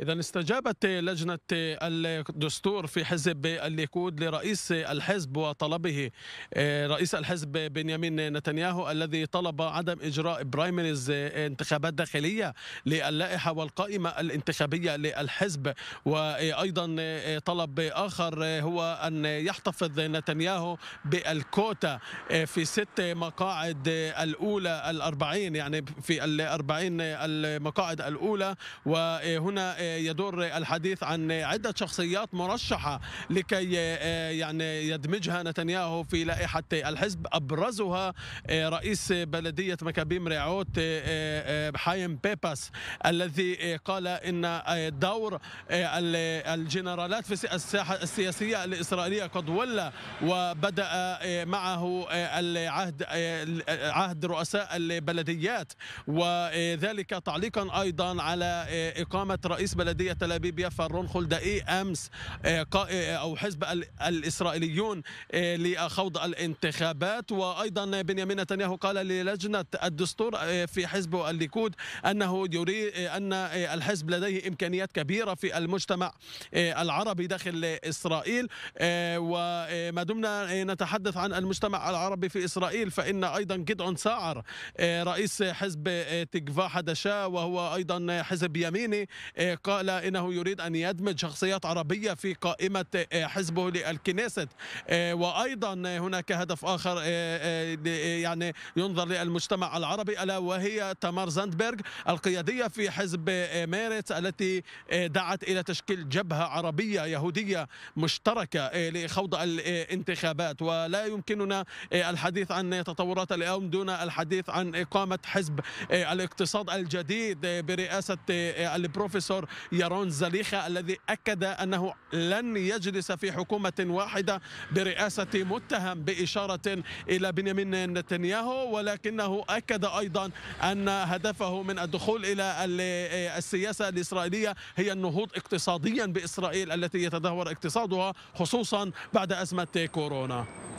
إذا استجابت لجنة الدستور في حزب الليكود لرئيس الحزب وطلبه آه، رئيس الحزب بنيامين نتنياهو الذي طلب عدم إجراء برايمريز انتخابات داخلية للائحة والقائمة الانتخابية للحزب وأيضا آه، طلب آخر آه، هو أن يحتفظ نتنياهو بالكوتا في ست مقاعد الأولى الأربعين يعني في الأربعين المقاعد الأولى وهنا يدور الحديث عن عدة شخصيات مرشحة لكي آه، يعني يدمجها نتنياهو في لائحة الحزب أبرزها آه، رئيس بلدية مكابيم ريعوت آه، حايم بيباس الذي قال إن دور الجنرالات في الساحة السياسية الإسرائيلية قد ولى وبدأ معه العهد عهد رؤساء البلديات وذلك تعليقا أيضا على إقامة رئيس بلدية تل أبيب يافا رون إي أمس آه، آه، أو حزب الإسرائيليون آه، لخوض الانتخابات وأيضا بنيامين نتنياهو قال للجنة الدستور في حزبه الليكود أنه يريد أن الحزب لديه إمكانيات كبيرة في المجتمع العربي داخل إسرائيل وما دمنا نتحدث عن المجتمع العربي في إسرائيل فإن أيضا جدعون ساعر رئيس حزب تكفا حدشا وهو أيضا حزب يميني قال انه يريد ان يدمج شخصيات عربيه في قائمه آه، حزبه للكنيست آه، وايضا هناك هدف اخر آه، يعني ينظر للمجتمع العربي الا وهي تمار زاندبرغ القياديه في حزب ميرتس التي دعت الى تشكيل جبهه عربيه يهوديه مشتركه لخوض الانتخابات ولا يمكننا الحديث عن تطورات اليوم دون الحديث عن اقامه حزب الاقتصاد الجديد برئاسه البروفيسور يارون زليخة الذي أكد أنه لن يجلس في حكومة واحدة برئاسة متهم بإشارة إلى بنيامين نتنياهو ولكنه أكد أيضا أن هدفه من الدخول إلى السياسة الإسرائيلية هي النهوض اقتصاديا بإسرائيل التي يتدهور اقتصادها خصوصا بعد أزمة كورونا